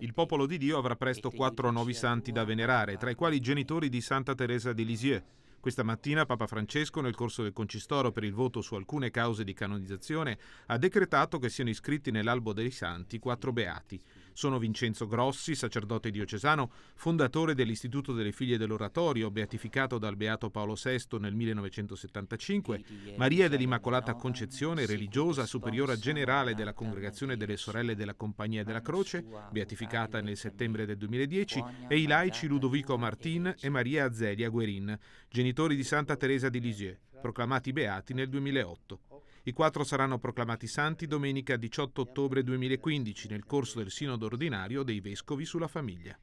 Il popolo di Dio avrà presto quattro nuovi santi da venerare, tra i quali i genitori di Santa Teresa di Lisieux. Questa mattina Papa Francesco, nel corso del concistoro per il voto su alcune cause di canonizzazione, ha decretato che siano iscritti nell'albo dei santi quattro beati. Sono Vincenzo Grossi, sacerdote diocesano, fondatore dell'Istituto delle Figlie dell'Oratorio, beatificato dal Beato Paolo VI nel 1975, Maria dell'Immacolata Concezione, religiosa superiora generale della Congregazione delle Sorelle della Compagnia della Croce, beatificata nel settembre del 2010, e i laici Ludovico Martin e Maria Azelia Guerin, genitori di Santa Teresa di Lisieux, proclamati beati nel 2008. I quattro saranno proclamati santi domenica 18 ottobre 2015 nel corso del sinodo ordinario dei Vescovi sulla famiglia.